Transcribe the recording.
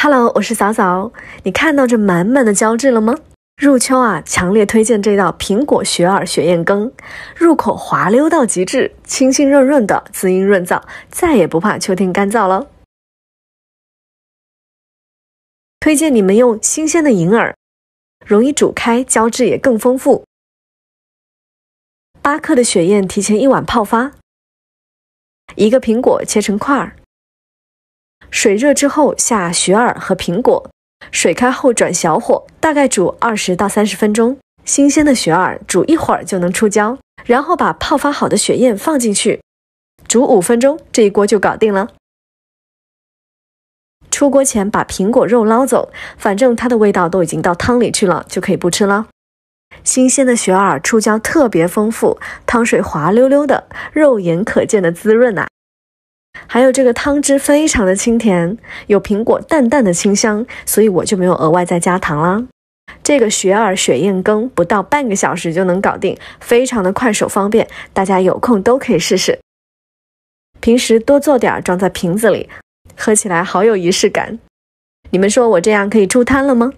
Hello，我是早早。你看到这满满的胶质了吗？入秋啊，强烈推荐这道苹果雪耳雪燕羹，入口滑溜到极致，清新润润的，滋阴润燥，再也不怕秋天干燥了。推荐你们用新鲜的银耳，容易煮开，胶质也更丰富。八克的雪燕提前一晚泡发，一个苹果切成块儿。水热之后下雪耳和苹果，水开后转小火，大概煮二十到三十分钟。新鲜的雪耳煮一会儿就能出胶，然后把泡发好的雪燕放进去，煮五分钟，这一锅就搞定了。出锅前把苹果肉捞走，反正它的味道都已经到汤里去了，就可以不吃了。新鲜的雪耳出胶特别丰富，汤水滑溜溜的，肉眼可见的滋润啊！还有这个汤汁非常的清甜，有苹果淡淡的清香，所以我就没有额外再加糖啦。这个雪耳雪燕羹不到半个小时就能搞定，非常的快手方便，大家有空都可以试试。平时多做点儿装在瓶子里，喝起来好有仪式感。你们说我这样可以出摊了吗？